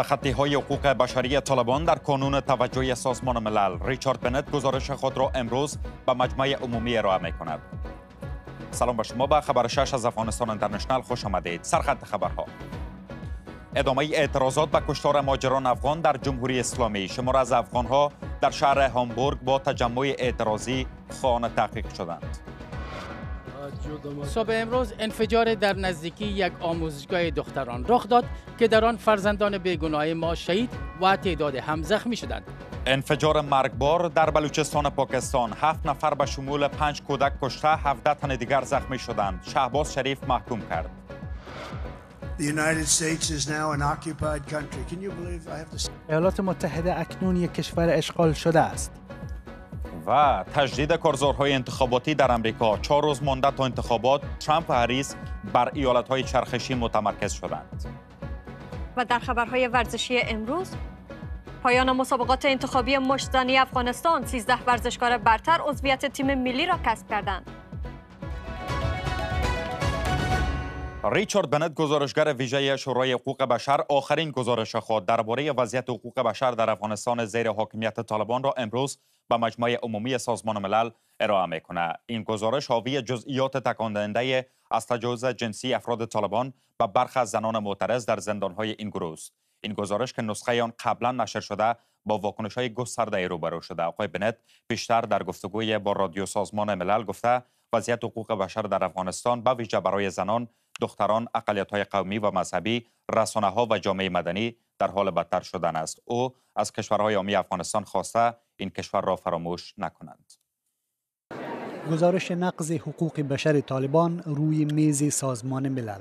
متخطی های حقوق بشری طالبان در کانون توجه سازمان ملل ریچارد بنت گزارش خود را امروز به مجمع عمومی ارائه می کند. سلام به شما به خبر شش از افغانستان انترنشنل خوش آمدید. سرخط خبرها. ادامه اعتراضات به کشتار ماجران افغان در جمهوری اسلامی شمار از افغانها در شهر هامبورگ با تجمع اعتراضی خانه تحقیق شدند. صبح امروز انفجار در نزدیکی یک آموزشگاه دختران رخ داد که در آن فرزندان بیگناه ما شهید و تعداد هم زخمی شدند انفجار مرگبار در بلوچستان پاکستان هفت نفر به شمول پنج کودک کشته هفده تن دیگر زخمی شدند شهباز شریف محکوم کرد ایالات متحده اکنون یک کشور اشغال شده است و تجدید کارزارهای انتخاباتی در امریکا چهار روز مانده تا انتخابات ترامپ و هریس بر ایالتهای چرخشی متمرکز شدند و در خبرهای ورزشی امروز پایان مسابقات انتخابی مشتزنی افغانستان 13 ورزشکار برتر عضویت تیم ملی را کسب کردند ریچارد بنت گزارشگر ویژه شورای حقوق بشر آخرین گزارش خود درباره وضعیت حقوق بشر در افغانستان زیر حاکمیت طالبان را امروز به مجمع عمومی سازمان ملل ارائه میکنه این گزارش حاوی جزئیات تکاندنده از تجاوز جنسی افراد طالبان و برخ از زنان معترض در زندانهای این گروه این گزارش که نسخه آن قبلا نشر شده با واکنش های گسترده روبرو شده آقای بنت بیشتر در گفتگوی با رادیو سازمان ملل گفته وضعیت حقوق بشر در افغانستان به ویژه برای زنان دختران، اقلیت‌های قومی و مذهبی، رسانه‌ها و جامعه مدنی در حال بدتر شدن است. او از کشورهای آمی افغانستان خواسته این کشور را فراموش نکنند. گزارش نقض حقوق بشر طالبان روی میز سازمان ملل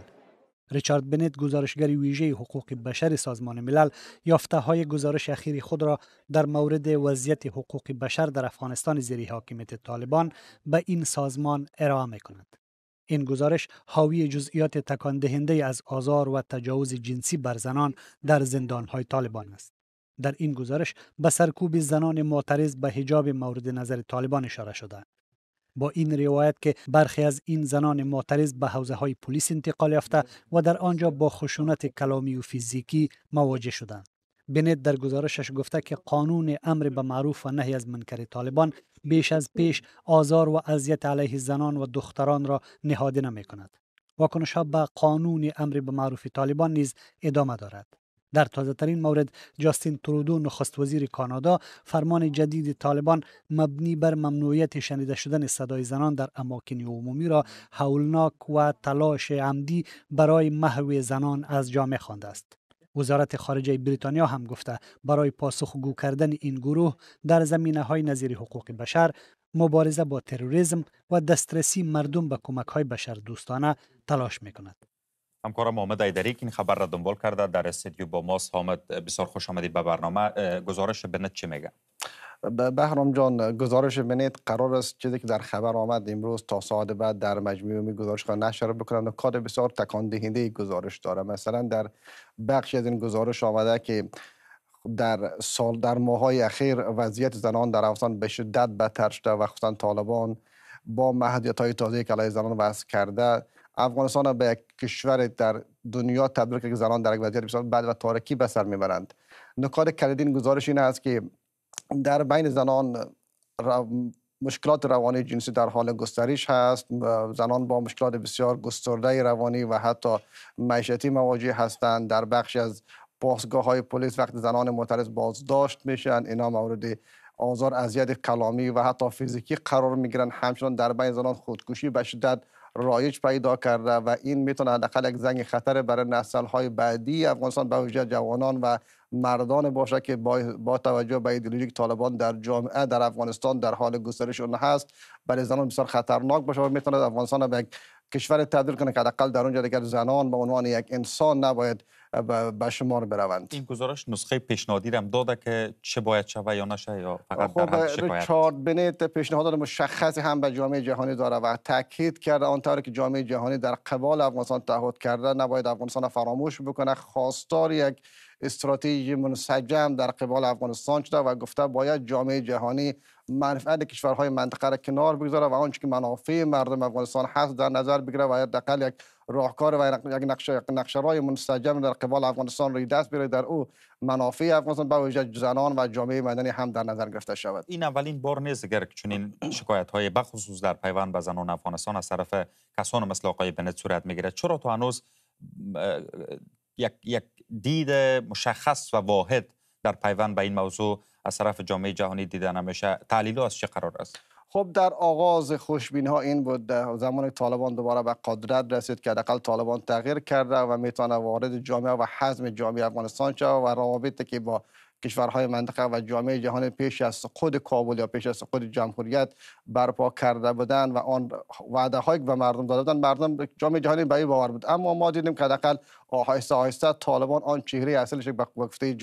ریچارد بنت گزارشگر ویژه حقوق بشر سازمان ملل یافته های گزارش اخیر خود را در مورد وضعیت حقوق بشر در افغانستان زیر حاکمیت طالبان به این سازمان ارائه می کند. این گزارش حاوی جزئیات تکان دهنده از آزار و تجاوز جنسی بر زنان در های طالبان است. در این گزارش به سرکوب زنان معترض به حجاب مورد نظر طالبان اشاره شده. با این روایت که برخی از این زنان معترض به حوزه های پلیس انتقال یافته و در آنجا با خشونت کلامی و فیزیکی مواجه شدند. بنت در گزارشش گفته که قانون امر به معروف و نهی از منکر طالبان بیش از پیش آزار و اذیت علیه زنان و دختران را نهاده نمی کند. واکنش ها به قانون امر به معروف طالبان نیز ادامه دارد. در تازه ترین مورد جاستین ترودو نخست وزیر کانادا فرمان جدید طالبان مبنی بر ممنوعیت شنیده شدن صدای زنان در اماکن عمومی را حولناک و تلاش عمدی برای محو زنان از جامعه خوانده است وزارت خارجه بریتانیا هم گفته برای پاسخگو کردن این گروه در زمینه های نظیر حقوق بشر مبارزه با تروریسم و دسترسی مردم به کمک های بشر دوستانه تلاش می کند. همکارم محمد ایدریک این خبر را دنبال کرده در استودیو با ماست حامد بسیار خوش آمدید به برنامه گزارش بنت چه میگه بهرام جان گزارش منیت قرار است چیزی که در خبر آمد امروز تا ساعت بعد در مجموعه می گزارش خواهد نشر بکنند و کاد بسیار تکان دهنده گزارش داره مثلا در بخش از این گزارش آمده که در سال در ماهای اخیر وضعیت زنان در افغانستان به شدت بدتر شده و خصوصا طالبان با محدودیت های تازه که زنان وضع کرده افغانستان به یک کشور در دنیا تبدیل که زنان در یک وضعیت بسیار بد و تارکی به سر میبرند نکات کلیدی این گزارش این است که در بین زنان مشکلات روانی جنسی در حال گسترش هست زنان با مشکلات بسیار گسترده روانی و حتی معیشتی مواجه هستند در بخش از پاسگاه های پلیس وقتی زنان معترض بازداشت میشن اینا مورد آزار اذیت کلامی و حتی فیزیکی قرار میگیرن همچنان در بین زنان خودکشی به شدت رایج پیدا کرده و این میتونه حداقل یک زنگ خطر برای نسل های بعدی افغانستان به وجود جوانان و مردان باشه که با, توجه به ایدئولوژی طالبان در جامعه در افغانستان در حال گسترش اون هست برای زنان بسیار خطرناک باشه و میتونه افغانستان به کشور تبدیل کنه که حداقل در اونجا دیگر زنان به عنوان یک انسان نباید به شمار بروند این گزارش نسخه پیشنهادی هم داده که چه باید شوه یا نشه یا فقط خب در ریچارد پیشنهاد مشخص هم به جامعه جهانی داره و تاکید کرده آنطور که جامعه جهانی در قبال افغانستان تعهد کرده نباید افغانستان فراموش بکنه خواستار یک استراتژی منسجم در قبال افغانستان شده و گفته باید جامعه جهانی منفعت کشورهای منطقه را کنار بگذاره و آنچه که منافع مردم افغانستان هست در نظر بگیره و حداقل یک راهکار و یک نقشه نقشه رای منسجم در قبال افغانستان روی دست در او منافع افغانستان به وجه زنان و جامعه مدنی هم در نظر گرفته شود این اولین بار نیست اگر که چنین شکایت های بخصوص در پیوند به زنان افغانستان از طرف کسان مثل آقای بنت صورت میگیره چرا تو هنوز یک یک دید مشخص و واحد در پیوند به این موضوع از طرف جامعه جهانی دیده نمیشه تحلیل از چه قرار است خب در آغاز خوشبین ها این بود در زمان طالبان دوباره به قدرت رسید که حداقل طالبان تغییر کرده و میتونه وارد جامعه و حزم جامعه افغانستان شد و روابطی که با کشورهای منطقه و جامعه جهانی پیش از خود کابل یا پیش از خود جمهوریت برپا کرده بودند و آن وعده هایی به مردم داده بودند مردم جامعه جهانی به باور بود اما ما دیدیم که حداقل آهسته آهسته طالبان آن چهره اصلش به گفته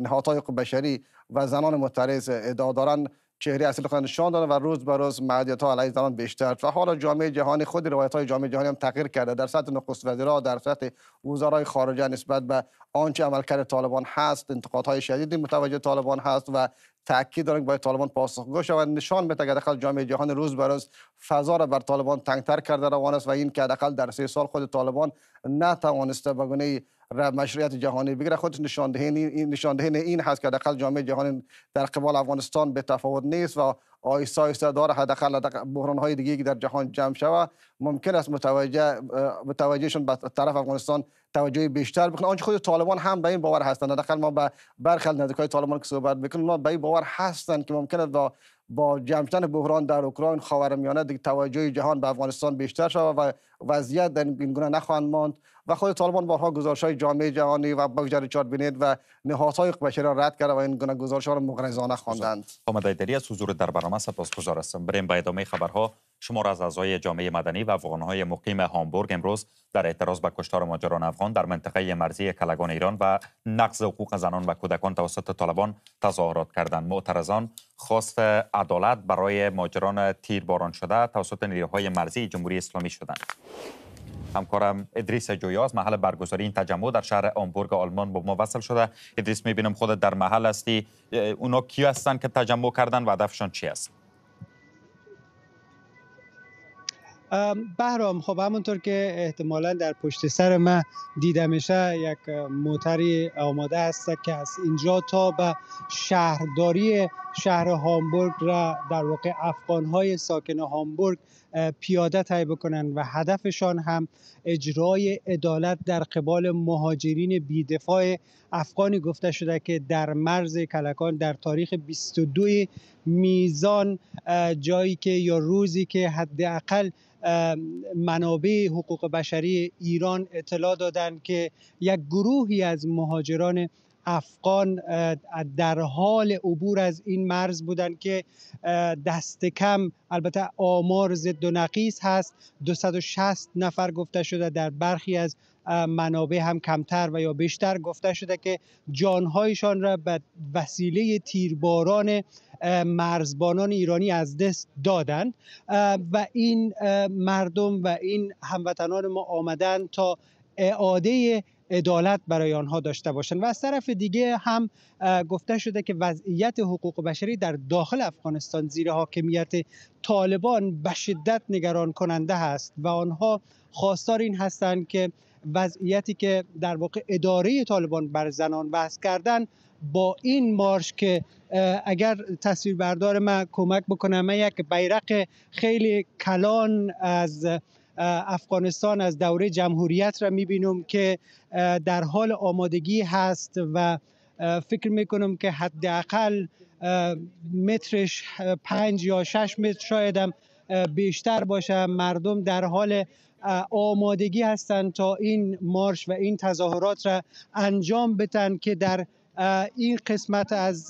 نهادهای بشری و زنان معترض ادعا دارند چهره اصلی خود نشان داده و روز به روز مدیات ها علیه بیشتر و حالا جامعه جهانی خود روایت های جامعه جهانی هم تغییر کرده در سطح نخست وزیرا در سطح وزرای خارجه نسبت به آنچه عملکرد طالبان هست انتقادهای شدیدی متوجه طالبان هست و تاکید دارن باید طالبان پاسخگو شود نشان دهد که جامعه جهان روز به روز فضا را بر طالبان تنگتر کرده روان است و این که حداقل در سه سال خود طالبان نتوانسته به گونه مشروعیت جهانی بگیره خود نشان این این هست که حداقل جامعه جهانی در قبال افغانستان به تفاوت نیست و آیسا آیسا داره حداقل بحران های دیگه که در جهان جمع شوه ممکن است متوجه متوجهشون به طرف افغانستان توجه بیشتر بکنه آنچه خود طالبان هم به این باور هستند حداقل ما به برخل نزدیکای طالبان که صحبت میکنیم ما به این باور هستند که ممکن است با جمشدن بحران در اوکراین خاورمیانه دیگه توجه جهان به افغانستان بیشتر شود و وضعیت در این گونه نخواهند ماند و خود طالبان بارها گزارش های جامعه جهانی و بگجر چارت بینید و نهادهای بشری را رد کرده و این گونه گزارش ها را مغرضانه خواندند آمد ایدری از حضور در برنامه سپاسگزار هستم بریم به ادامه خبرها شما را از اعضای جامعه مدنی و افغانهای مقیم هامبورگ امروز در اعتراض به کشتار ماجران افغان در منطقه مرزی کلگان ایران و نقض حقوق زنان و کودکان توسط طالبان تظاهرات کردند معترضان خواست عدالت برای ماجران تیرباران شده توسط نیروهای مرزی جمهوری اسلامی شدند. همکارم ادریس جویاز محل برگزاری این تجمع در شهر آمبورگ آلمان با ما وصل شده ادریس میبینم خود در محل هستی اونا کی هستند که تجمع کردن و هدفشان چی است بهرام خب همونطور که احتمالا در پشت سر من میشه یک موتری آماده است که از اینجا تا به شهرداری شهر هامبورگ را در واقع های ساکن هامبورگ پیاده طی بکنن و هدفشان هم اجرای عدالت در قبال مهاجرین بیدفاع افغانی گفته شده که در مرز کلکان در تاریخ 22 میزان جایی که یا روزی که حداقل منابع حقوق بشری ایران اطلاع دادند که یک گروهی از مهاجران افغان در حال عبور از این مرز بودند که دست کم البته آمار ضد و نقیص هست 260 نفر گفته شده در برخی از منابع هم کمتر و یا بیشتر گفته شده که جانهایشان را به وسیله تیرباران مرزبانان ایرانی از دست دادند و این مردم و این هموطنان ما آمدند تا اعاده عدالت برای آنها داشته باشند و از طرف دیگه هم گفته شده که وضعیت حقوق بشری در داخل افغانستان زیر حاکمیت طالبان به شدت نگران کننده است و آنها خواستار این هستند که وضعیتی که در واقع اداره طالبان بر زنان وضع کردن با این مارش که اگر تصویربردار بردار ما کمک بکنم یک بیرق خیلی کلان از افغانستان از دوره جمهوریت را میبینم که در حال آمادگی هست و فکر می کنم که حداقل مترش پنج یا شش متر شایدم بیشتر باشه مردم در حال آمادگی هستند تا این مارش و این تظاهرات را انجام بتن که در این قسمت از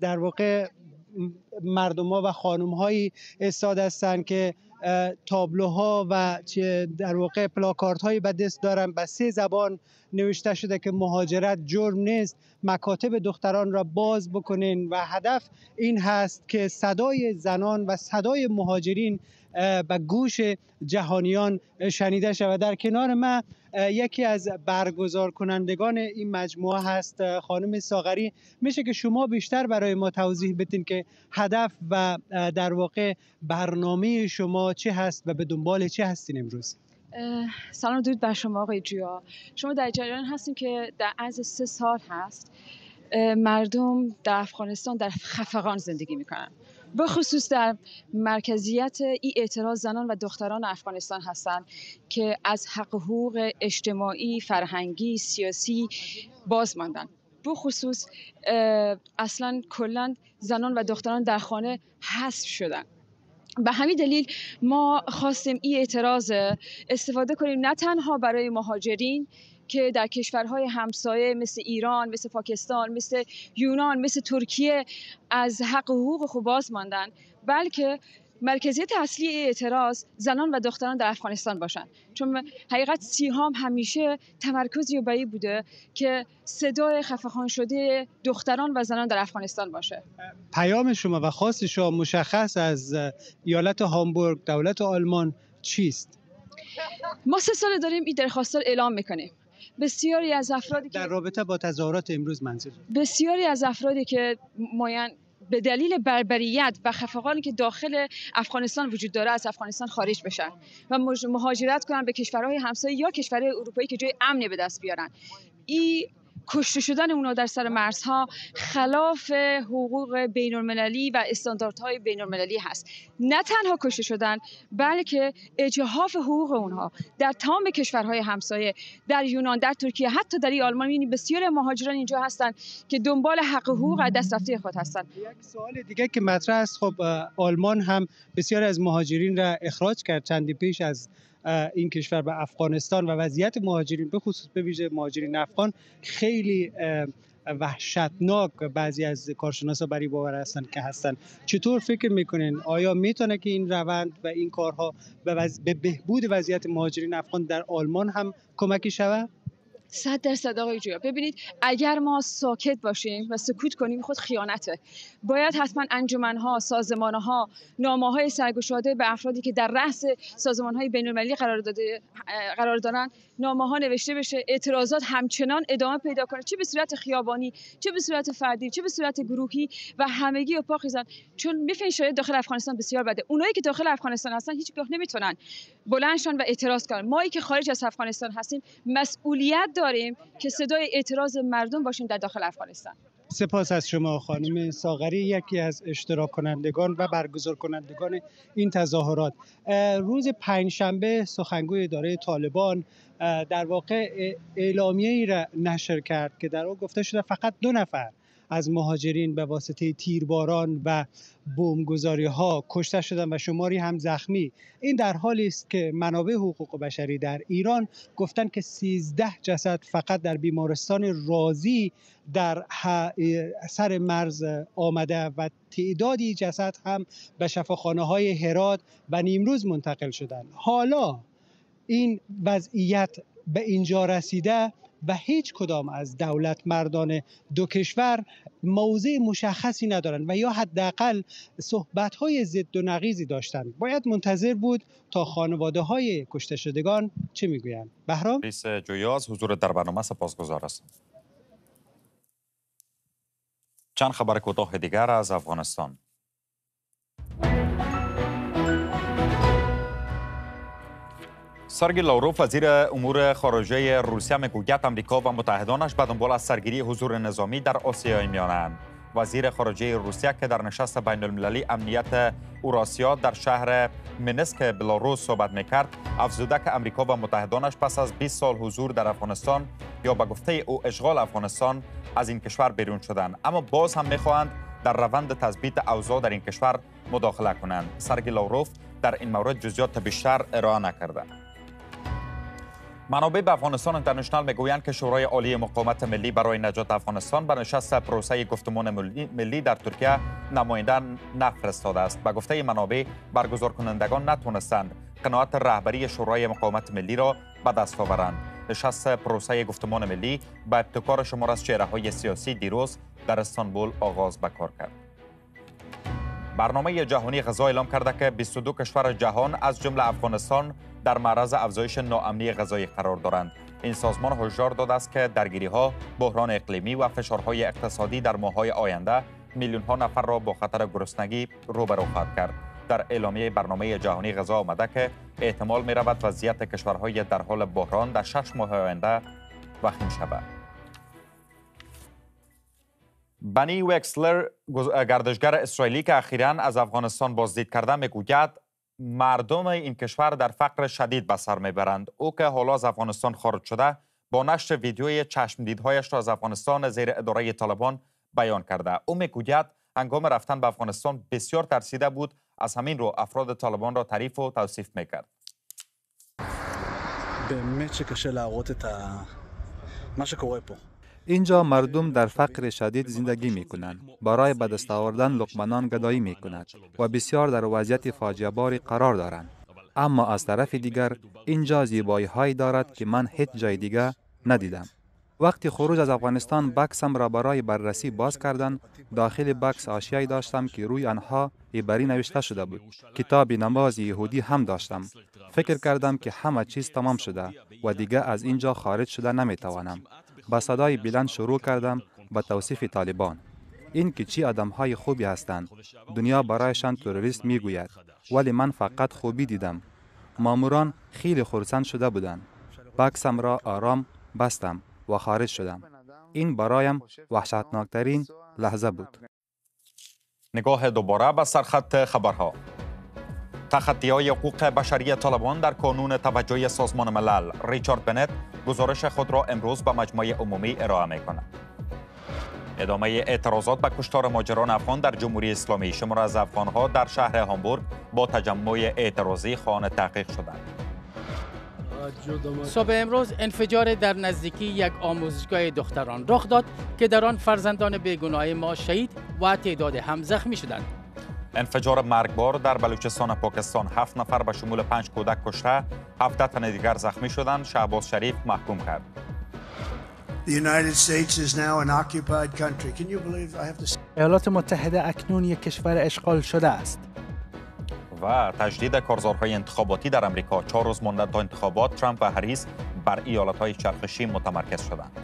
در واقع مردم ها و خانم هایی استاد هستند که تابلوها و در واقع پلاکارت هایی به دست دارن به سه زبان نوشته شده که مهاجرت جرم نیست مکاتب دختران را باز بکنین و هدف این هست که صدای زنان و صدای مهاجرین به گوش جهانیان شنیده شود در کنار من یکی از برگزار کنندگان این مجموعه هست خانم ساغری میشه که شما بیشتر برای ما توضیح بدین که هدف و در واقع برنامه شما چه هست و به دنبال چه هستین امروز سلام درود بر شما آقای جیا شما در جریان هستیم که در از سه سال هست مردم در افغانستان در خفقان زندگی میکنن به خصوص در مرکزیت این اعتراض زنان و دختران افغانستان هستند که از حق حقوق اجتماعی، فرهنگی، سیاسی باز ماندن به خصوص اصلا کلا زنان و دختران در خانه حذف شدن به همین دلیل ما خواستیم این اعتراض استفاده کنیم نه تنها برای مهاجرین که در کشورهای همسایه مثل ایران مثل پاکستان مثل یونان مثل ترکیه از حق و حقوق خوب باز ماندن بلکه مرکزیت اصلی اعتراض زنان و دختران در افغانستان باشند چون حقیقت سیهام همیشه تمرکزی بایی بوده که صدای خفخان شده دختران و زنان در افغانستان باشه پیام شما و خواست شما مشخص از ایالت هامبورگ دولت آلمان چیست ما سه سال داریم این درخواست اعلام میکنیم بسیاری از افرادی در رابطه با تظاهرات امروز منظور بسیاری از افرادی که ماین به دلیل بربریت و خفقانی که داخل افغانستان وجود داره از افغانستان خارج بشن و مهاجرت کنن به کشورهای همسایه یا کشورهای اروپایی که جای امنی به دست بیارن این کشته شدن اونا در سر مرزها خلاف حقوق بین و استانداردهای بین المللی هست نه تنها کشته شدن بلکه اجهاف حقوق اونها در تمام کشورهای همسایه در یونان در ترکیه حتی در آلمان یعنی بسیار مهاجران اینجا هستند که دنبال حق حقوق از دست رفته خود هستند یک سوال دیگه که مطرح است خب آلمان هم بسیار از مهاجرین را اخراج کرد چندی پیش از این کشور به افغانستان و وضعیت مهاجرین به خصوص به ویژه مهاجرین افغان خیلی وحشتناک بعضی از کارشناسا برای باور هستند که هستند چطور فکر میکنین آیا میتونه که این روند و این کارها به, به بهبود وضعیت مهاجرین افغان در آلمان هم کمکی شود صد درصد آقای جویا ببینید اگر ما ساکت باشیم و سکوت کنیم خود خیانته باید حتما انجمن ها سازمان ها نامه های سرگشاده به افرادی که در رأس سازمان های بین المللی قرار داده قرار دارن نامه ها نوشته بشه اعتراضات همچنان ادامه پیدا کنه چه به صورت خیابانی چه به صورت فردی چه به صورت گروهی و همگی و پاخیزن چون میفهمین شاید داخل افغانستان بسیار بده اونایی که داخل افغانستان هستن هیچگاه نمیتونن بلندشان و اعتراض کنن ما که خارج از افغانستان هستیم مسئولیت داریم که صدای اعتراض مردم باشیم در داخل افغانستان سپاس از شما خانم ساغری یکی از اشتراک کنندگان و برگزار کنندگان این تظاهرات روز پنجشنبه سخنگوی اداره طالبان در واقع اعلامیه ای را نشر کرد که در او گفته شده فقط دو نفر از مهاجرین به واسطه تیرباران و بمبگذاری ها کشته شدن و شماری هم زخمی این در حالی است که منابع حقوق بشری در ایران گفتن که 13 جسد فقط در بیمارستان رازی در سر مرز آمده و تعدادی جسد هم به شفاخانه های هرات و نیمروز منتقل شدن حالا این وضعیت به اینجا رسیده و هیچ کدام از دولت مردان دو کشور موضع مشخصی ندارند و یا حداقل صحبت های ضد و نقیزی داشتند باید منتظر بود تا خانواده های کشته شدگان چه میگویند بهرام رئیس جویاز حضور در برنامه سپاسگزار است چند خبر کوتاه دیگر از افغانستان سرگی لاوروف وزیر امور خارجه روسیه میگوید آمریکا و متحدانش به دنبال از سرگیری حضور نظامی در آسیای میانند وزیر خارجه روسیه که در نشست بین المللی امنیت اوراسیا در شهر منسک بلاروس صحبت میکرد افزوده که امریکا و متحدانش پس از 20 سال حضور در افغانستان یا به گفته او اشغال افغانستان از این کشور بیرون شدند اما باز هم میخواهند در روند تثبیت اوضاع در این کشور مداخله کنند سرگی لاوروف در این مورد جزئیات بیشتر ارائه نکرده منابع به افغانستان می میگویند که شورای عالی مقامت ملی برای نجات افغانستان به نشست پروسه گفتمان ملی در ترکیه نماینده نفرستاده است به گفته منابع برگزار کنندگان نتونستند قناعت رهبری شورای مقامت ملی را به دست آورند نشست پروسه گفتمان ملی به ابتکار شمار از چهره های سیاسی دیروز در استانبول آغاز به کار کرد برنامه جهانی غذا اعلام کرده که 22 کشور جهان از جمله افغانستان در معرض افزایش ناامنی غذایی قرار دارند این سازمان هشدار داده است که درگیری ها بحران اقلیمی و فشارهای اقتصادی در ماههای آینده میلیون ها نفر را با خطر گرسنگی روبرو خواهد کرد در اعلامیه برنامه جهانی غذا آمده که احتمال می رود وضعیت کشورهای در حال بحران در شش ماه آینده وخیم شود بنی وکسلر گردشگر اسرائیلی که اخیرا از افغانستان بازدید کرده میگوید مردم این کشور در فقر شدید به سر میبرند او که حالا از افغانستان خارج شده با نشر ویدیوی چشمدیدهایش را از افغانستان زیر اداره طالبان بیان کرده او میگوید هنگام رفتن به افغانستان بسیار ترسیده بود از همین رو افراد طالبان را تعریف و توصیف میکرد به که اینجا مردم در فقر شدید زندگی می کنند برای به دست آوردن لقمنان گدایی می کند و بسیار در وضعیت فاجعه باری قرار دارند اما از طرف دیگر اینجا زیبایی هایی دارد که من هیچ جای دیگر ندیدم وقتی خروج از افغانستان بکسم را برای بررسی باز کردن داخل بکس آشیایی داشتم که روی آنها ایبری نوشته شده بود کتاب نماز یهودی هم داشتم فکر کردم که همه چیز تمام شده و دیگه از اینجا خارج شده نمیتوانم با صدای بلند شروع کردم به توصیف طالبان این که چی های خوبی هستند دنیا برایشان تروریست میگوید ولی من فقط خوبی دیدم ماموران خیلی خرسند شده بودند بکسم را آرام بستم و خارج شدم این برایم وحشتناکترین لحظه بود نگاه دوباره به سرخط خبرها تخطی های حقوق بشری طالبان در کانون توجه سازمان ملل ریچارد بنت گزارش خود را امروز به مجموعه عمومی ارائه می کند. ادامه اعتراضات به کشتار ماجران افغان در جمهوری اسلامی شمار از ها در شهر هامبورگ با تجمع اعتراضی خانه تحقیق شدند. صبح امروز انفجار در نزدیکی یک آموزشگاه دختران رخ داد که در آن فرزندان بیگناه ما شهید و تعداد هم زخمی شدند انفجار مرگبار در بلوچستان پاکستان هفت نفر به شمول پنج کودک کشته هفده تن دیگر زخمی شدند شعباز شریف محکوم کرد ایالات متحده اکنون یک کشور اشغال شده است و تجدید کارزارهای انتخاباتی در امریکا چهار روز مانده تا انتخابات ترامپ و هریس بر ایالتهای چرخشی متمرکز شدند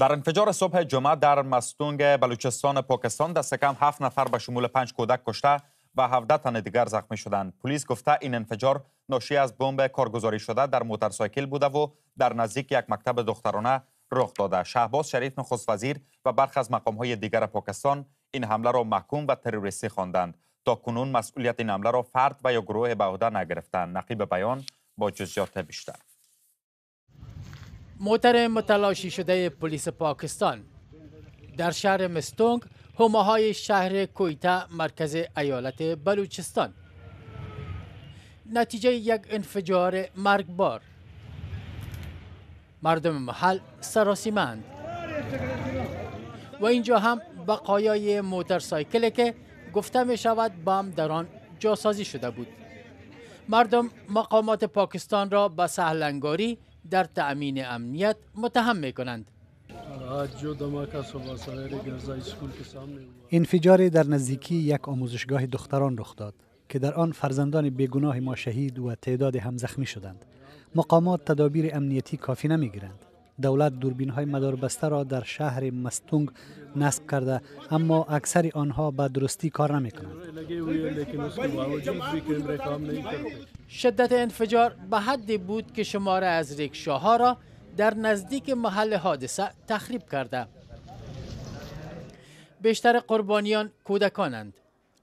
در انفجار صبح جمعه در مستونگ بلوچستان پاکستان دست کم هفت نفر به شمول پنج کودک کشته و 17 تن دیگر زخمی شدند. پلیس گفته این انفجار ناشی از بمب کارگزاری شده در موترسایکل بوده و در نزدیک یک مکتب دخترانه رخ داده. شهباز شریف نخست وزیر و برخی از مقامهای دیگر پاکستان این حمله را محکوم و تروریستی خواندند. تا کنون مسئولیت این حمله را فرد و یا گروه به عهده نگرفتند. نقیب بیان با جزئیات بیشتر. موتر متلاشی شده پلیس پاکستان در شهر مستونگ های شهر کویتا مرکز ایالت بلوچستان نتیجه یک انفجار مرگبار مردم محل سراسیمند و اینجا هم بقایای موترسایکلی که گفته می شود بام در آن جاسازی شده بود مردم مقامات پاکستان را به سهلنگاری در تأمین امنیت متهم می کنند. انفجار در نزدیکی یک آموزشگاه دختران رخ داد که در آن فرزندان بیگناه ما شهید و تعداد هم زخمی شدند. مقامات تدابیر امنیتی کافی نمی گیرند. دولت دوربین های بسته را در شهر مستونگ نصب کرده اما اکثر آنها به درستی کار نمی کنند. شدت انفجار به حدی بود که شماره از ریکشاها را در نزدیک محل حادثه تخریب کرده. بیشتر قربانیان کودکانند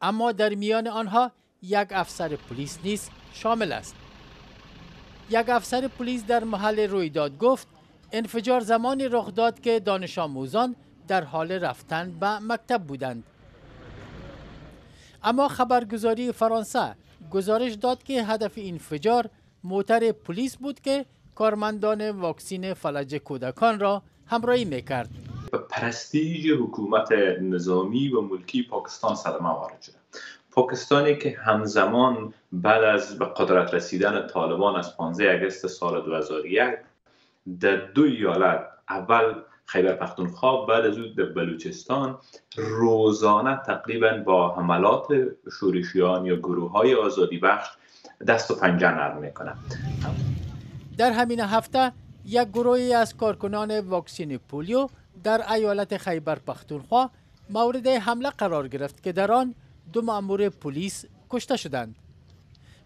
اما در میان آنها یک افسر پلیس نیز شامل است. یک افسر پلیس در محل رویداد گفت انفجار زمانی رخ داد که دانش آموزان در حال رفتن به مکتب بودند اما خبرگزاری فرانسه گزارش داد که هدف این فجار موتر پلیس بود که کارمندان واکسین فلج کودکان را همراهی میکرد به پرستیج حکومت نظامی و ملکی پاکستان سلمه وارد شد پاکستانی که همزمان بعد از به قدرت رسیدن طالبان از 15 اگست سال 2001 در دو ایالت اول خیبر پختونخوا بعد از او در بلوچستان روزانه تقریبا با حملات شورشیان یا گروه های آزادی بخش دست و پنجه نرم میکنن در همین هفته یک گروهی از کارکنان واکسین پولیو در ایالت خیبر پختونخوا مورد حمله قرار گرفت که در آن دو مامور پلیس کشته شدند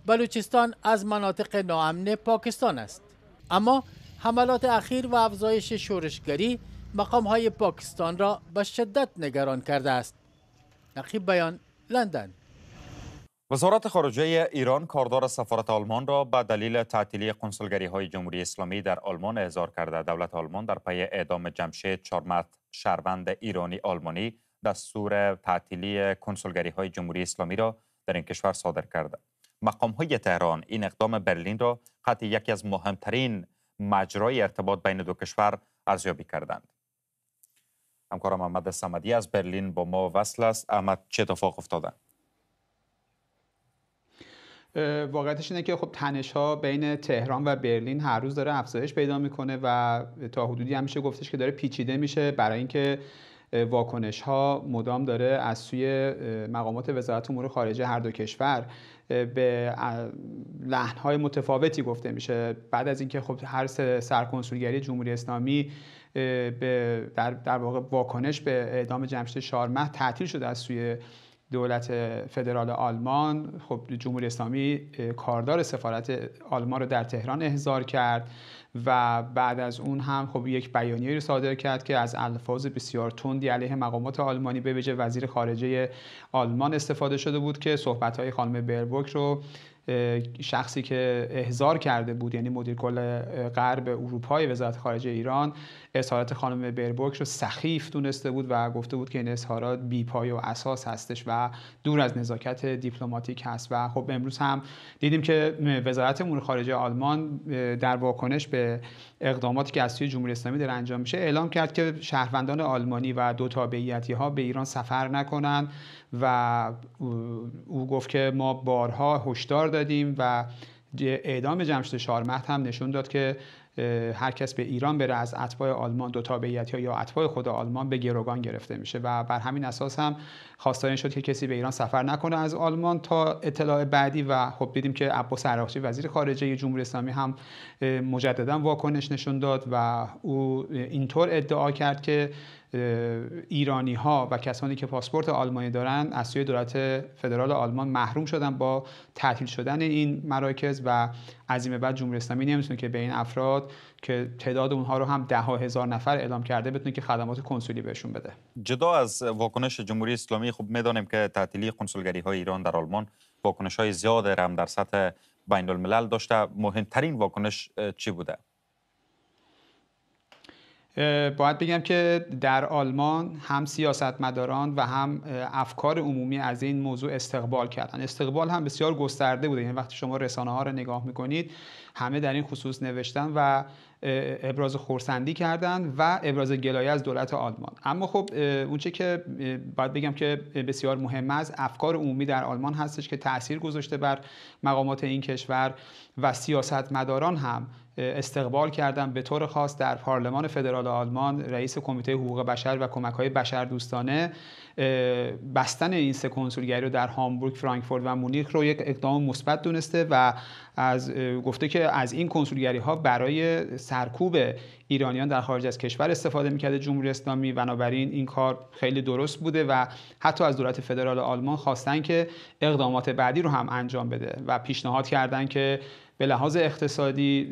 بلوچستان از مناطق ناامن پاکستان است اما حملات اخیر و افزایش شورشگری مقام های پاکستان را به شدت نگران کرده است نقیب بیان لندن وزارت خارجه ایران کاردار سفارت آلمان را به دلیل تعطیلی کنسولگری های جمهوری اسلامی در آلمان احضار کرده دولت آلمان در پی اعدام جمشید چارمت شهروند ایرانی آلمانی دستور تعطیلی کنسولگری های جمهوری اسلامی را در این کشور صادر کرده مقام های تهران این اقدام برلین را قطع یکی از مهمترین مجرای ارتباط بین دو کشور ارزیابی کردند همکارم احمد سمدی از برلین با ما وصل است احمد چه اتفاق افتاده واقعیتش اینه که خب تنش ها بین تهران و برلین هر روز داره افزایش پیدا میکنه و تا حدودی همیشه گفتش که داره پیچیده میشه برای اینکه واکنش ها مدام داره از سوی مقامات وزارت امور خارجه هر دو کشور به لحن های متفاوتی گفته میشه بعد از اینکه خب هر سرکنسولگری جمهوری اسلامی به در, در واقع واکنش به اعدام جمشید شارمه تعطیل شده از سوی دولت فدرال آلمان خب جمهوری اسلامی کاردار سفارت آلمان رو در تهران احضار کرد و بعد از اون هم خب یک بیانیه رو صادر کرد که از الفاظ بسیار تندی علیه مقامات آلمانی به ویژه وزیر خارجه آلمان استفاده شده بود که صحبت‌های خانم بربوک رو شخصی که احضار کرده بود یعنی مدیر کل غرب اروپای وزارت خارجه ایران اظهارات خانم بربرگ رو سخیف دونسته بود و گفته بود که این اظهارات بیپایه و اساس هستش و دور از نزاکت دیپلماتیک هست و خب امروز هم دیدیم که وزارت امور خارجه آلمان در واکنش به اقداماتی که از سوی جمهوری اسلامی داره انجام میشه اعلام کرد که شهروندان آلمانی و دو تابعیتی ها به ایران سفر نکنند و او گفت که ما بارها هشدار دادیم و اعدام جمشید شارمهد هم نشون داد که هر کس به ایران بره از اتباع آلمان دو تابعیت یا اتباع خود آلمان به گروگان گرفته میشه و بر همین اساس هم خواستار شد که کسی به ایران سفر نکنه از آلمان تا اطلاع بعدی و خب دیدیم که عباس عراقچی وزیر خارجه جمهوری اسلامی هم مجددا واکنش نشون داد و او اینطور ادعا کرد که ایرانی ها و کسانی که پاسپورت آلمانی دارند از سوی دولت فدرال آلمان محروم شدن با تعطیل شدن این مراکز و از این بعد جمهوری اسلامی نمیتونه که به این افراد که تعداد اونها رو هم ده ها هزار نفر اعلام کرده بتونه که خدمات کنسولی بهشون بده جدا از واکنش جمهوری اسلامی خب میدانیم که تعطیلی کنسولگری های ایران در آلمان واکنش های زیاد رم در سطح بین الملل داشته مهمترین واکنش چی بوده باید بگم که در آلمان هم سیاستمداران و هم افکار عمومی از این موضوع استقبال کردن استقبال هم بسیار گسترده بوده یعنی وقتی شما رسانه ها رو نگاه میکنید همه در این خصوص نوشتن و ابراز خورسندی کردن و ابراز گلایه از دولت آلمان اما خب اونچه که باید بگم که بسیار مهم است افکار عمومی در آلمان هستش که تاثیر گذاشته بر مقامات این کشور و سیاستمداران هم استقبال کردن به طور خاص در پارلمان فدرال آلمان رئیس کمیته حقوق بشر و کمک های بشر دوستانه بستن این سه کنسولگری رو در هامبورگ، فرانکفورت و مونیخ رو یک اقدام مثبت دونسته و از گفته که از این کنسولگری ها برای سرکوب ایرانیان در خارج از کشور استفاده میکرده جمهوری اسلامی بنابراین این کار خیلی درست بوده و حتی از دولت فدرال آلمان خواستن که اقدامات بعدی رو هم انجام بده و پیشنهاد کردن که به لحاظ اقتصادی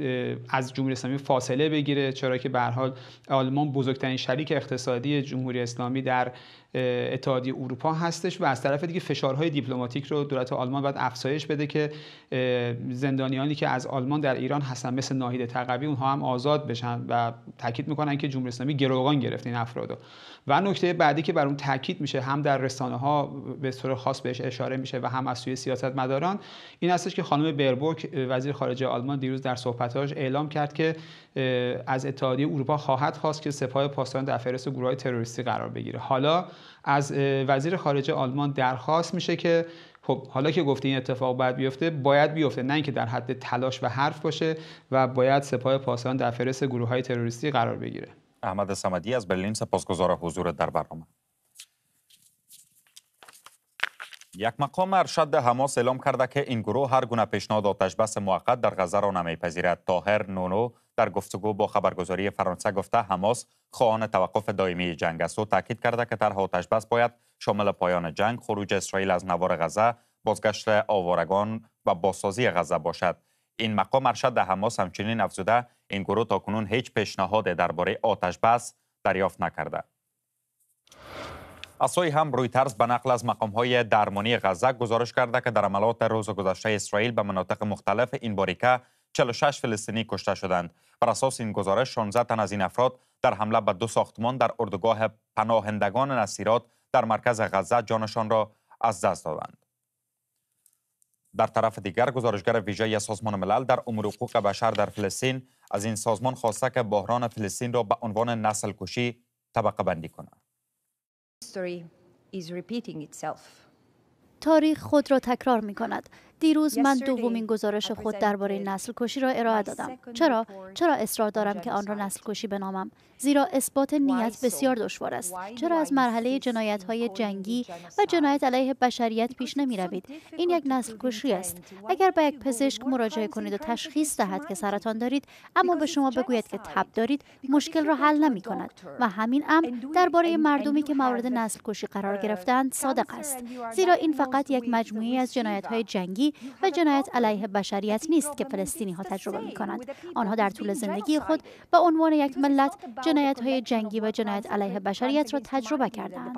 از جمهوری اسلامی فاصله بگیره چرا که به حال آلمان بزرگترین شریک اقتصادی جمهوری اسلامی در اتحادیه اروپا هستش و از طرف دیگه فشارهای دیپلماتیک رو دولت آلمان باید افزایش بده که زندانیانی که از آلمان در ایران هستن مثل ناهید تقوی اونها هم آزاد بشن و تاکید میکنن که جمهوری اسلامی گروگان گرفت این افرادو و نکته بعدی که بر اون تاکید میشه هم در رسانه ها به طور خاص بهش اشاره میشه و هم از سوی سیاستمداران این هستش که خانم بربوک وزیر خارجه آلمان دیروز در صحبتهاش اعلام کرد که از اتحادیه اروپا خواهد خواست که سپاه پاسداران در فهرست های تروریستی قرار بگیره حالا از وزیر خارجه آلمان درخواست میشه که خب حالا که گفته این اتفاق باید بیفته باید بیفته نه اینکه در حد تلاش و حرف باشه و باید سپاه پاسداران در فرست گروه های تروریستی قرار بگیره احمد سمدی از برلین سپاسگزار حضور در برنامه یک مقام ارشد حماس اعلام کرده که این گروه هر گونه پیشنهاد آتش بس موقت در غزه را نمیپذیرد طاهر نونو در گفتگو با خبرگزاری فرانسه گفته حماس خواهان توقف دائمی جنگ است و تاکید کرده که طرح بس باید شامل پایان جنگ خروج اسرائیل از نوار غزه بازگشت آوارگان و بازسازی غزه باشد این مقام ارشد حماس همچنین افزوده این گروه تاکنون هیچ پیشنهاد درباره آتشبس دریافت نکرده اصای هم رویترز به نقل از مقام های درمانی غزه گزارش کرده که در عملات روز گذشته اسرائیل به مناطق مختلف این باریکه 46 فلسطینی کشته شدند بر اساس این گزارش 16 تن از این افراد در حمله به دو ساختمان در اردوگاه پناهندگان نصیرات در مرکز غزه جانشان را از دست دادند در طرف دیگر گزارشگر ویژه سازمان ملل در امور حقوق بشر در فلسطین از این سازمان خواسته که بحران فلسطین را به عنوان نسل کشی طبقه بندی کند تاریخ خود را تکرار می کند دیروز من دومین گزارش خود درباره نسل کشی را ارائه دادم. چرا؟ چرا اصرار دارم که آن را نسل کشی بنامم؟ زیرا اثبات نیت بسیار دشوار است. چرا از مرحله جنایت های جنگی و جنایت علیه بشریت پیش نمی روید؟ این یک نسل کشی است. اگر به یک پزشک مراجعه کنید و تشخیص دهد که سرطان دارید اما به شما بگوید که تب دارید مشکل را حل نمی کند و همین امر درباره مردمی که مورد نسل کشی قرار گرفتند صادق است. زیرا این فقط یک مجموعه از جنایت های جنگی و جنایت علیه بشریت نیست که فلسطینی ها تجربه می کنند. آنها در طول زندگی خود به عنوان یک ملت جنایت های جنگی و جنایت علیه بشریت را تجربه کردند.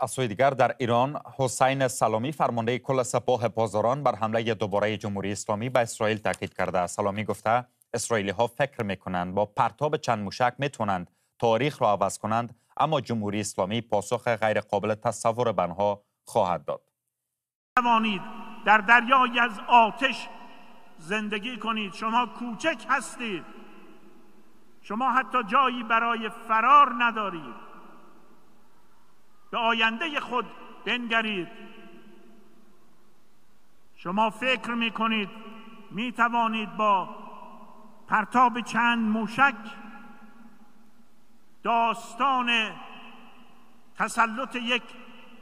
از سوی دیگر در ایران حسین سلامی فرمانده کل سپاه پاسداران بر حمله دوباره جمهوری اسلامی به اسرائیل تاکید کرده سلامی گفته اسرائیلی ها فکر کنند با پرتاب چند موشک میتونند تاریخ را عوض کنند اما جمهوری اسلامی پاسخ غیرقابل تصور به خواهد داد توانید در دریای از آتش زندگی کنید شما کوچک هستید شما حتی جایی برای فرار ندارید به آینده خود بنگرید شما فکر می کنید می توانید با پرتاب چند موشک داستان تسلط یک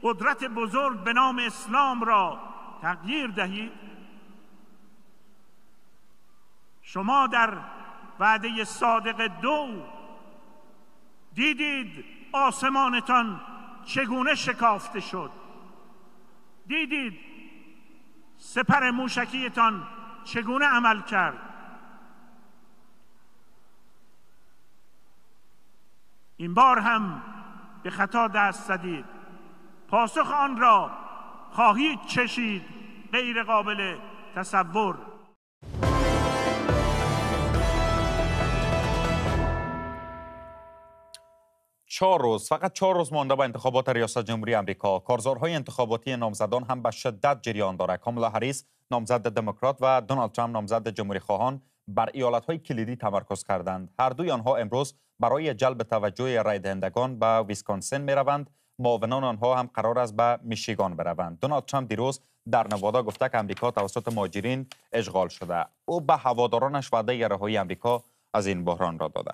قدرت بزرگ به نام اسلام را تغییر دهید شما در وعده صادق دو دیدید آسمانتان چگونه شکافته شد دیدید سپر موشکیتان چگونه عمل کرد این بار هم به خطا دست زدید پاسخ آن را خواهید چشید غیر قابل تصور چهار روز فقط چهار روز مانده به انتخابات ریاست جمهوری آمریکا کارزارهای انتخاباتی نامزدان هم به شدت جریان دارد کاملا هریس نامزد دموکرات و دونالد ترامپ نامزد جمهوری خواهان بر های کلیدی تمرکز کردند هر دوی آنها امروز برای جلب توجه رای دهندگان به ویسکانسن روند معاونان آنها هم قرار است به میشیگان بروند دونالد ترامپ دیروز در نوادا گفته که امریکا توسط ماجرین اشغال شده او به هوادارانش وعده رهایی امریکا از این بحران را داده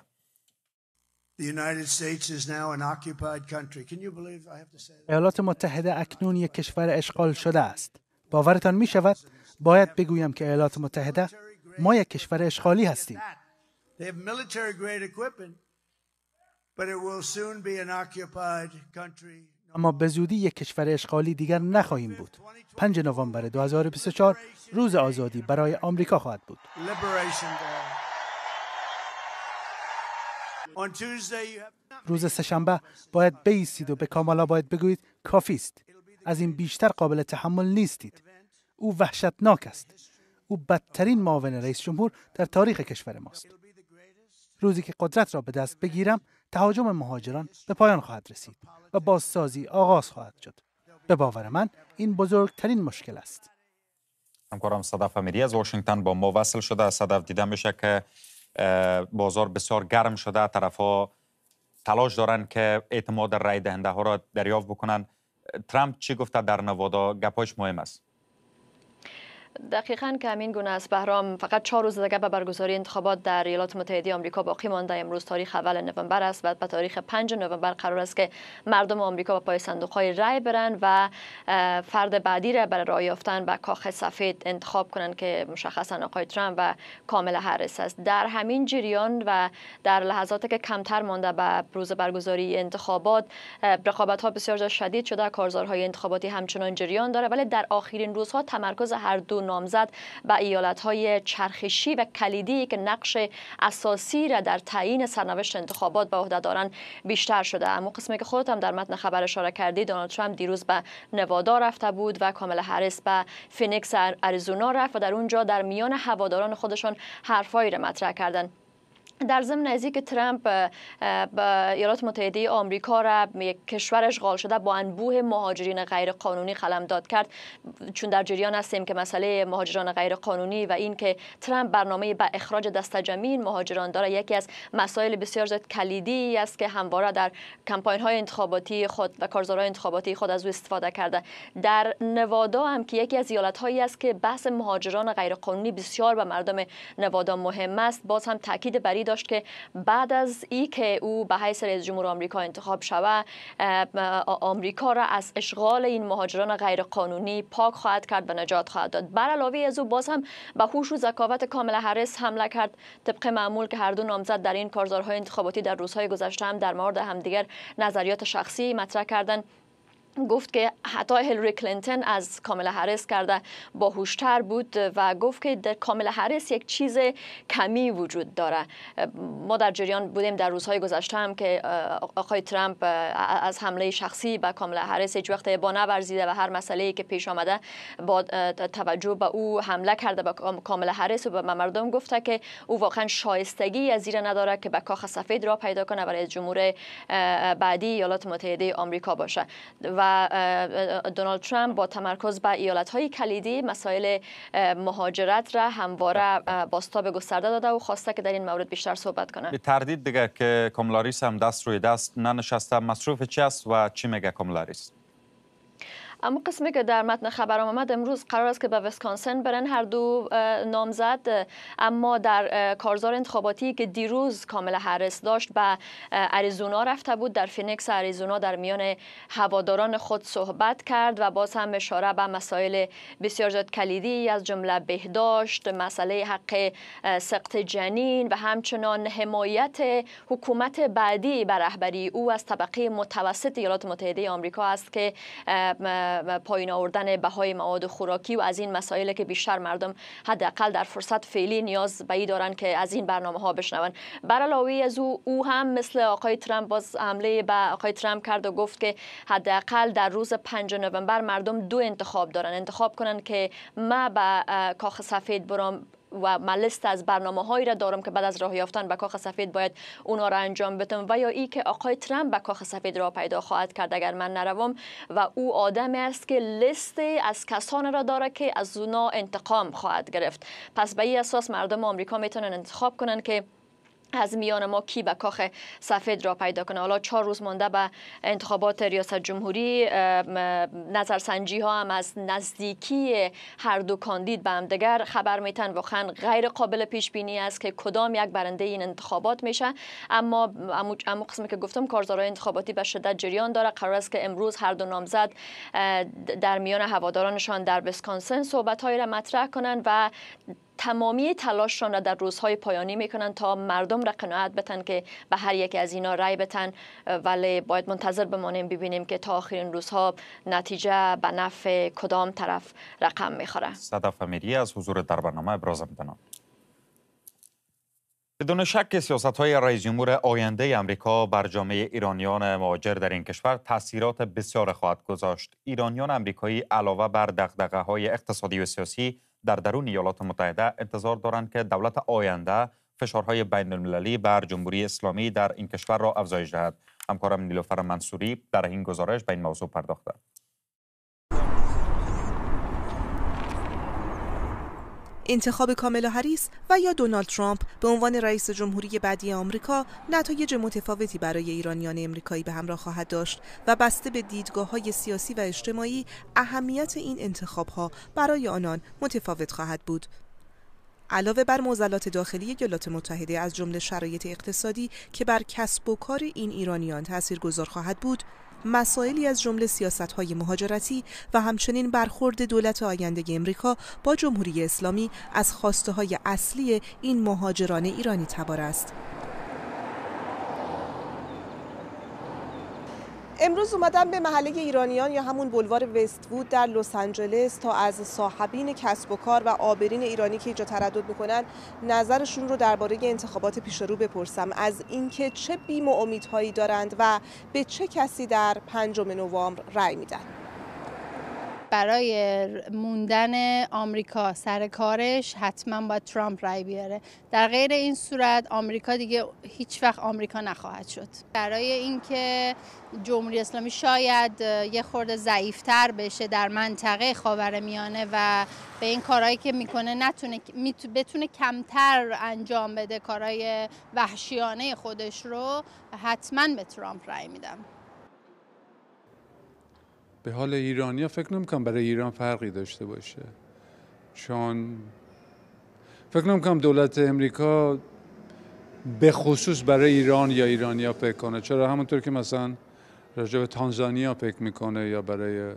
ایالات متحده اکنون یک کشور اشغال شده است باورتان می شود باید بگویم که ایالات متحده ما یک کشور اشغالی هستیم اما به زودی یک کشور اشغالی دیگر نخواهیم بود. 5 نوامبر 2024 روز آزادی برای آمریکا خواهد بود. روز سهشنبه باید بیستید و به کامالا باید بگویید کافی است. از این بیشتر قابل تحمل نیستید. او وحشتناک است. او بدترین معاون رئیس جمهور در تاریخ کشور ماست. روزی که قدرت را به دست بگیرم تهاجم مهاجران به پایان خواهد رسید و بازسازی آغاز خواهد شد به باور من این بزرگترین مشکل است همکارم صدف امیری از واشنگتن با ما وصل شده صدف دیده میشه که بازار بسیار گرم شده طرف ها تلاش دارن که اعتماد رای دهنده ها را دریافت بکنن ترامپ چی گفته در نوادا گپاش مهم است دقیقا که همین گونه است بهرام فقط چهار روز دیگه به برگزاری انتخابات در ایالات متحده آمریکا باقی مانده امروز تاریخ اول نوامبر است و به تاریخ 5 نوامبر قرار است که مردم آمریکا به پای صندوق های رای برن و فرد بعدی را برای رای یافتن به کاخ سفید انتخاب کنند که مشخصا آقای ترامپ و کامل هرس است در همین جریان و در لحظات که کمتر مانده به روز برگزاری انتخابات رقابت ها بسیار شدید شده کارزارهای انتخاباتی همچنان جریان داره ولی در آخرین روزها تمرکز هر دو نامزد به های چرخشی و کلیدی که نقش اساسی را در تعیین سرنوشت انتخابات به عهده دارند بیشتر شده اما قسمی که خودت در متن خبر اشاره کردی دونالد ترامپ دیروز به نوادا رفته بود و کامل هریس به فینیکس اریزونا رفت و در اونجا در میان هواداران خودشان حرفایی را مطرح کردند در ضمن از که ترامپ به ایالات متحده آمریکا را یک کشور اشغال شده با انبوه مهاجرین غیر قانونی خلم داد کرد چون در جریان هستیم که مسئله مهاجران غیر قانونی و این که ترامپ برنامه به اخراج دسته مهاجران داره یکی از مسائل بسیار زیاد کلیدی است که همواره در کمپاین های انتخاباتی خود و کارزارهای انتخاباتی خود از او استفاده کرده در نوادا هم که یکی از ایالت هایی است که بحث مهاجران غیر قانونی بسیار به مردم نوادا مهم است باز هم تاکید بر داشت که بعد از ای که او به حیث رئیس جمهور آمریکا انتخاب شود آمریکا را از اشغال این مهاجران غیر قانونی پاک خواهد کرد و نجات خواهد داد بر علاوه از او باز هم به هوش و ذکاوت کامل هرس حمله کرد طبق معمول که هر دو نامزد در این کارزارهای انتخاباتی در روزهای گذشته هم در مورد همدیگر نظریات شخصی مطرح کردند گفت که حتی هلری کلینتون از کامل هرس کرده باهوشتر بود و گفت که در کاملا هرس یک چیز کمی وجود داره ما در جریان بودیم در روزهای گذشته هم که آقای ترامپ از حمله شخصی به کامل هرس هیچ وقت با نورزیده و هر مسئله که پیش آمده با توجه به او حمله کرده به کامل هرس و به مردم گفته که او واقعا شایستگی از زیر نداره که به کاخ سفید را پیدا کنه برای جمهور بعدی ایالات متحده آمریکا باشه و و دونالد ترامپ با تمرکز بر ایالت های کلیدی مسائل مهاجرت را همواره بله. باستاب گسترده داده و خواسته که در این مورد بیشتر صحبت کنه تردید دیگه که کاملاریس هم دست روی دست ننشسته مصروف چی است و چی میگه کاملاریس اما قسمی که در متن خبر آمد امروز قرار است که به ویسکانسن برن هر دو نامزد اما در کارزار انتخاباتی که دیروز کامل هرس داشت به اریزونا رفته بود در فینکس اریزونا در میان هواداران خود صحبت کرد و باز هم اشاره به مسائل بسیار زیاد کلیدی از جمله بهداشت مسئله حق سقط جنین و همچنان حمایت حکومت بعدی بر رهبری او از طبقه متوسط ایالات متحده آمریکا است که پایین آوردن بهای مواد خوراکی و از این مسائل که بیشتر مردم حداقل در فرصت فعلی نیاز به ای دارن که از این برنامه ها بشنون بر علاوه از او او هم مثل آقای ترامپ باز حمله به آقای ترامپ کرد و گفت که حداقل در روز 5 نوامبر مردم دو انتخاب دارن انتخاب کنن که ما به کاخ سفید برام و من لست از برنامه هایی را دارم که بعد از راه یافتن به کاخ سفید باید اونا را انجام بدم و یا ای که آقای ترامپ به کاخ سفید را پیدا خواهد کرد اگر من نروم و او آدمی است که لست از کسان را داره که از اونا انتقام خواهد گرفت پس به این اساس مردم آمریکا میتونن انتخاب کنن که از میان ما کی به کاخ سفید را پیدا کنه حالا چهار روز مانده به انتخابات ریاست جمهوری نظرسنجی ها هم از نزدیکی هر دو کاندید به همدگر خبر میتن واقعا غیر قابل پیش بینی است که کدام یک برنده این انتخابات میشه اما اما قسمی که گفتم کارزارهای انتخاباتی به شدت جریان داره قرار است که امروز هر دو نامزد در میان هوادارانشان در ویسکانسن صحبت های را مطرح کنند و تمامی تلاششان را در روزهای پایانی میکنن تا مردم را قناعت بتن که به هر یکی از اینا رای بتن ولی باید منتظر بمانیم ببینیم که تا آخرین روزها نتیجه به نفع کدام طرف رقم میخوره صدف امیری از حضور در برنامه ابراز امتنان بدون شک سیاست های رئیس جمهور آینده امریکا بر جامعه ایرانیان مهاجر در این کشور تاثیرات بسیار خواهد گذاشت ایرانیان امریکایی علاوه بر دغدغه های اقتصادی و سیاسی در درون ایالات متحده انتظار دارند که دولت آینده فشارهای بین المللی بر جمهوری اسلامی در این کشور را افزایش دهد همکارم نیلوفر منصوری در این گزارش به این موضوع پرداخته انتخاب کاملا هریس و یا دونالد ترامپ به عنوان رئیس جمهوری بعدی آمریکا نتایج متفاوتی برای ایرانیان امریکایی به همراه خواهد داشت و بسته به دیدگاه های سیاسی و اجتماعی اهمیت این انتخاب ها برای آنان متفاوت خواهد بود. علاوه بر معضلات داخلی ایالات متحده از جمله شرایط اقتصادی که بر کسب و کار این ایرانیان تاثیرگذار خواهد بود مسائلی از جمله سیاستهای مهاجرتی و همچنین برخورد دولت آینده امریکا با جمهوری اسلامی از خواسته های اصلی این مهاجران ایرانی تبار است. امروز اومدم به محله ایرانیان یا همون بلوار وستوود در لس آنجلس تا از صاحبین کسب و کار و آبرین ایرانی که اینجا تردد میکنن نظرشون رو درباره انتخابات پیش رو بپرسم از اینکه چه بیم و امیدهایی دارند و به چه کسی در پنجم نوامبر رأی میدن برای موندن آمریکا سر کارش حتما باید ترامپ رای بیاره در غیر این صورت آمریکا دیگه هیچ وقت آمریکا نخواهد شد برای اینکه جمهوری اسلامی شاید یه خورده ضعیفتر بشه در منطقه خاورمیانه و به این کارهایی که میکنه نتونه بتونه کمتر انجام بده کارهای وحشیانه خودش رو حتما به ترامپ رای میدم به حال ایرانیا فکر نمیکنم برای ایران فرقی داشته باشه چون فکر نمیکنم دولت امریکا به خصوص برای ایران یا ایرانیا فکر کنه چرا همونطور که مثلا راجع به تانزانیا فکر میکنه یا برای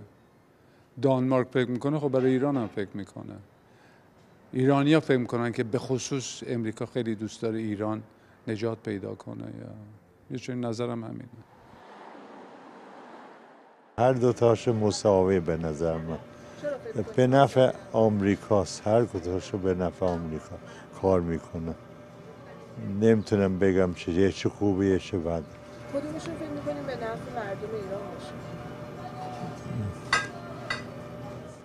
دانمارک فکر میکنه خب برای ایران هم فکر میکنه ایرانیا فکر میکنن که به خصوص امریکا خیلی دوست داره ایران نجات پیدا کنه یا یه چنین نظرم همینه هر دو تاش مساوی به نظر من به نفع آمریکاست هر کدومش به نفع آمریکا کار میکنه نمیتونم بگم چه چه یه چه بد کدومش فکر میکنیم به نفع مردم ایران باشه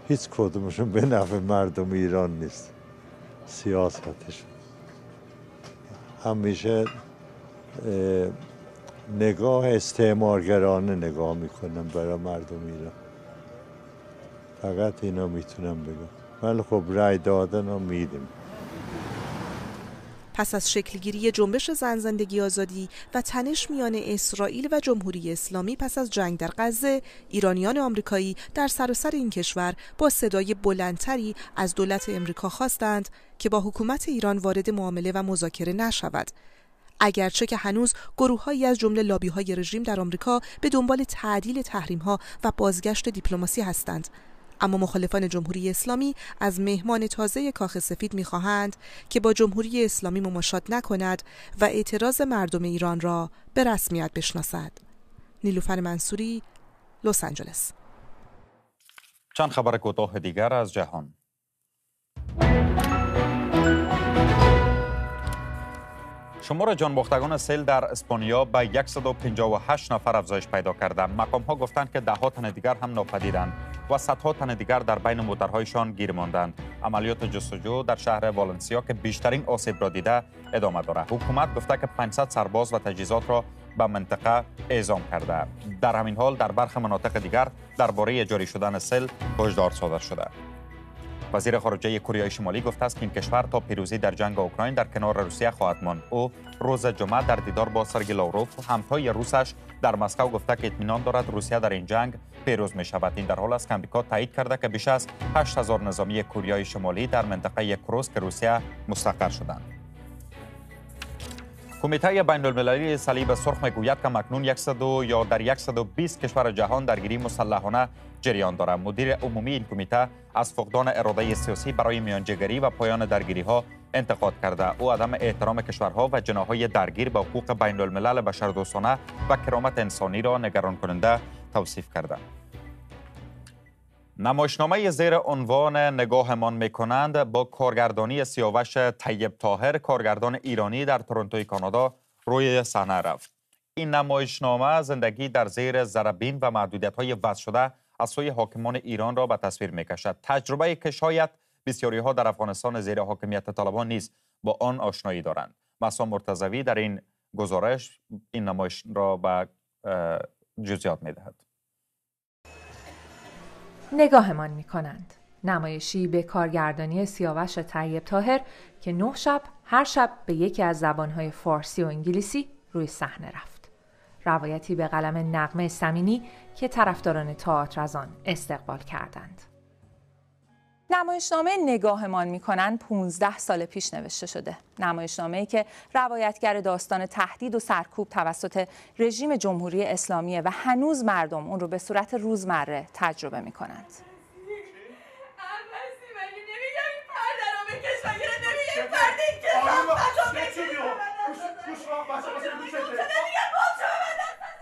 هیچ کدومشون به نفع مردم ایران نیست سیاستش همیشه نگاه استعمارگرانه نگاه میکنم برای مردم ایران فقط اینا میتونم بگم ولی خب رأی دادن رو میدیم پس از شکلگیری جنبش زن زندگی آزادی و تنش میان اسرائیل و جمهوری اسلامی پس از جنگ در غزه ایرانیان آمریکایی در سراسر سر این کشور با صدای بلندتری از دولت امریکا خواستند که با حکومت ایران وارد معامله و مذاکره نشود اگرچه که هنوز گروههایی از جمله لابیهای رژیم در آمریکا به دنبال تعدیل تحریمها و بازگشت دیپلماسی هستند اما مخالفان جمهوری اسلامی از مهمان تازه کاخ سفید میخواهند که با جمهوری اسلامی مماشات نکند و اعتراض مردم ایران را به رسمیت بشناسد. نیلوفر منصوری، لس آنجلس. چند خبر کوتاه دیگر از جهان. شمار جانباختگان سیل در اسپانیا به 158 نفر افزایش پیدا کرده مقام ها گفتند که ده ها تن دیگر هم ناپدیدند و صدها تن دیگر در بین موترهایشان گیر ماندند عملیات جستجو در شهر والنسیا که بیشترین آسیب را دیده ادامه دارد حکومت گفته که 500 سرباز و تجهیزات را به منطقه اعزام کرده در همین حال در برخ مناطق دیگر درباره جاری شدن سیل هشدار صادر شده وزیر خارجه کره شمالی گفته است که این کشور تا پیروزی در جنگ اوکراین در کنار روسیه خواهد ماند او روز جمعه در دیدار با سرگی لاوروف همتای روسش در مسکو گفته که اطمینان دارد روسیه در این جنگ پیروز می شود این در حال است که امریکا تایید کرده که بیش از 8000 نظامی کره شمالی در منطقه که روسیه مستقر شدند کمیته بین المللی صلیب سرخ میگوید که مکنون 100 یا در 120 کشور جهان درگیری مسلحانه جریان دارد مدیر عمومی این کمیته از فقدان اراده سیاسی برای میانجیگری و پایان درگیری ها انتقاد کرده او عدم احترام کشورها و جناهای درگیر به حقوق بین الملل دوستانه و کرامت انسانی را نگران کننده توصیف کرده نمایشنامه زیر عنوان نگاهمان میکنند با کارگردانی سیاوش طیب تاهر کارگردان ایرانی در تورنتوی کانادا روی صحنه رفت این نمایشنامه زندگی در زیر زربین و محدودیت های وضع شده از سوی حاکمان ایران را به تصویر میکشد تجربه که شاید بسیاری ها در افغانستان زیر حاکمیت طالبان نیز با آن آشنایی دارند مسا مرتضوی در این گزارش این نمایش را به جزیات میدهد نگاهمان میکنند نمایشی به کارگردانی سیاوش طیب تاهر که نه شب هر شب به یکی از زبانهای فارسی و انگلیسی روی صحنه رفت روایتی به قلم نقمه سمینی که طرفداران تئاتر از آن استقبال کردند. نمایشنامه نگاهمان میکنن 15 سال پیش نوشته شده نمایشنامه که روایتگر داستان تهدید و سرکوب توسط رژیم جمهوری اسلامیه و هنوز مردم اون رو به صورت روزمره تجربه میکنند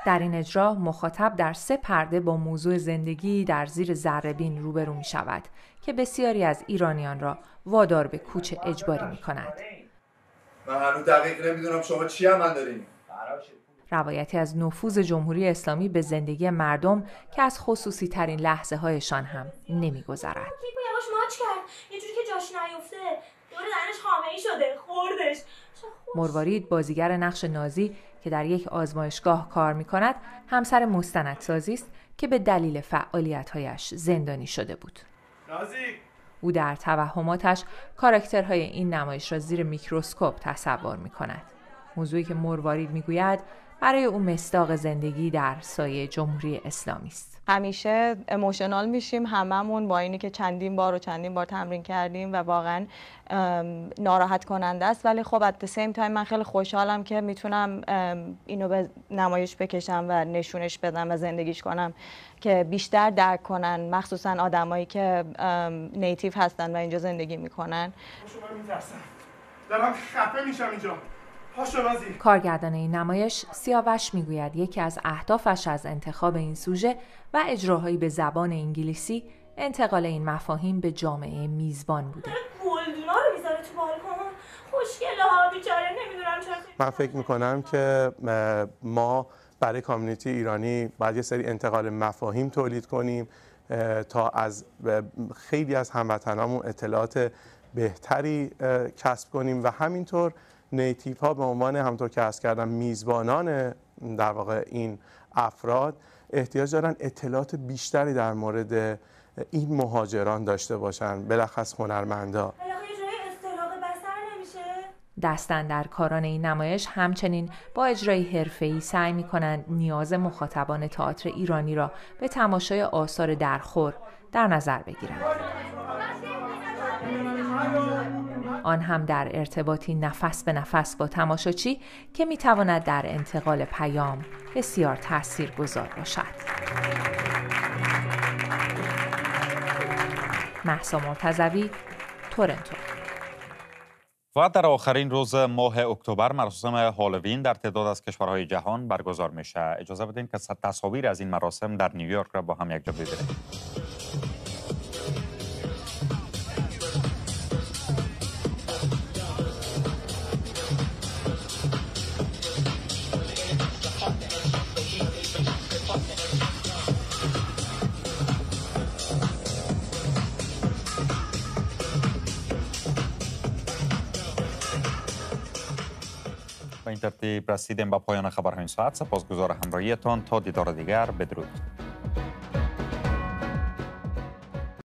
در این اجرا مخاطب در سه پرده با موضوع زندگی در زیر زربین روبرو می شود که بسیاری از ایرانیان را وادار به کوچ اجباری می کند. من روایتی از نفوذ جمهوری اسلامی به زندگی مردم که از خصوصی ترین لحظه هایشان هم نمیگذرد. یه جوری که جاش نیفته. دور درنش مروارید بازیگر نقش نازی که در یک آزمایشگاه کار می کند همسر مستندسازی است که به دلیل فعالیتهایش زندانی شده بود نازی. او در توهماتش کاراکترهای این نمایش را زیر میکروسکوپ تصور می کند. موضوعی که مروارید میگوید برای او مستاق زندگی در سایه جمهوری اسلامی است. همیشه اموشنال میشیم هممون با اینی که چندین بار و چندین بار تمرین کردیم و واقعا ناراحت کننده است ولی خب ات سیم تایم من خیلی خوشحالم که میتونم اینو به نمایش بکشم و نشونش بدم و زندگیش کنم که بیشتر درک کنن مخصوصا آدمایی که نیتیو هستن و اینجا زندگی میکنن دارم خفه میشم اینجا کارگردان این نمایش سیاوش میگوید یکی از اهدافش از انتخاب این سوژه و اجراهایی به زبان انگلیسی انتقال این مفاهیم به جامعه میزبان بوده من فکر میکنم که ما برای کامیونیتی ایرانی باید یه سری انتقال مفاهیم تولید کنیم تا از خیلی از هموطنامون اطلاعات بهتری کسب کنیم و همینطور نیتیف ها به عنوان همطور که از کردم میزبانان در واقع این افراد احتیاج دارن اطلاعات بیشتری در مورد این مهاجران داشته باشن بلخص هنرمندا دستن در کاران این نمایش همچنین با اجرای حرفه‌ای سعی می‌کنند نیاز مخاطبان تئاتر ایرانی را به تماشای آثار درخور در نظر بگیرند. آن هم در ارتباطی نفس به نفس با تماشاچی که می در انتقال پیام بسیار تأثیر گذار باشد. محسا مرتزوی تورنتو و در آخرین روز ماه اکتبر مراسم هالوین در تعداد از کشورهای جهان برگزار میشه اجازه بدین که تصاویر از این مراسم در نیویورک را با هم یک جا ببینیم وقتی رسیدیم به پایان خبرهای این ساعت سپاسگزار همراهیتان تا دیدار دیگر بدرود